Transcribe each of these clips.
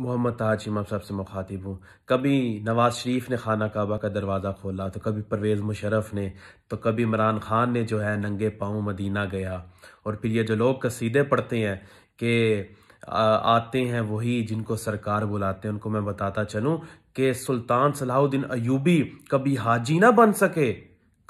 मोहम्मद ताज इमाम साहब से मुखातिब हूँ कभी नवाज़ शरीफ ने खाना काबा का दरवाज़ा खोला तो कभी परवेज़ मुशरफ ने तो कभी इमरान खान ने जो है नंगे पाँव मदीना गया और फिर ये जो लोग कसीदे पढ़ते हैं कि आते हैं वही जिनको सरकार बुलाते हैं उनको मैं बताता चलूँ कि सुल्तान सलाहुद्दीन अयूबी कभी हाजी ना बन सके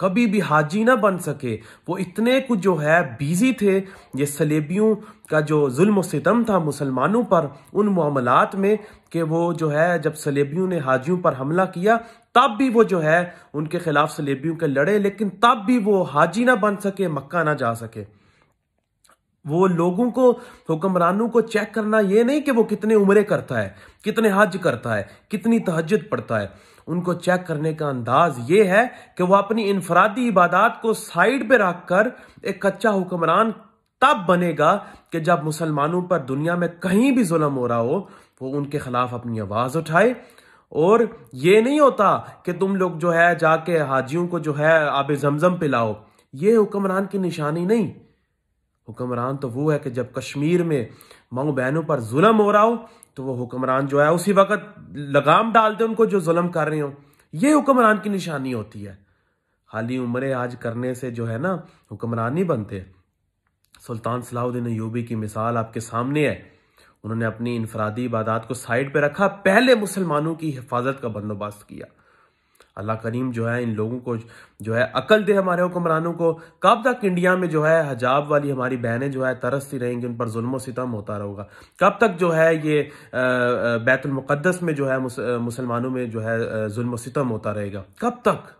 कभी भी हाजी ना बन सके वो इतने कुछ जो है बिजी थे ये सलेबियों का जो जुल्म सितम था मुसलमानों पर उन मामलात में कि वो जो है जब सलेबियों ने हाजियों पर हमला किया तब भी वो जो है उनके खिलाफ सलेबियों के लड़े लेकिन तब भी वो हाजी ना बन सके मक्का ना जा सके वो लोगों को हुक्मरानों को चेक करना ये नहीं कि वो कितने उम्रे करता है कितने हज करता है कितनी तहजद पढ़ता है उनको चेक करने का अंदाज ये है कि वो अपनी इनफरादी इबादत को साइड पे रख कर एक कच्चा हुक्मरान तब बनेगा कि जब मुसलमानों पर दुनिया में कहीं भी जुल्म हो रहा हो वो उनके खिलाफ अपनी आवाज़ उठाए और ये नहीं होता कि तुम लोग जो है जाके हाजियों को जो है आब जमजम पिलाओ ये हुक्मरान की निशानी नहीं हुक्मरान तो वो है कि जब कश्मीर में माओ बहनों पर जुलम हो रहा हो तो वो हुक्मरान जो है उसी वक्त लगाम डालते उनको जो जुलम कर रहे हो ये हुक्मरान की निशानी होती है खाली उम्र आज करने से जो है ना हुक्मरान नहीं बनते सुल्तान सलाहुद्दीन यूबी की मिसाल आपके सामने है उन्होंने अपनी इनफरादी इबादात को साइड पर रखा पहले मुसलमानों की हिफाजत का बंदोबस्त किया अल्लाह करीम जो है इन लोगों को जो है अकल दे हमारे हुक्मरानों को कब तक इंडिया में जो है हजाब वाली हमारी बहनें जो है तरसती रहेंगी उन पर जुल्म सितम होता रहेगा कब तक जो है ये बैतुलमक़दस में जो है मुसलमानों में जो है जुल्म सितम होता रहेगा कब तक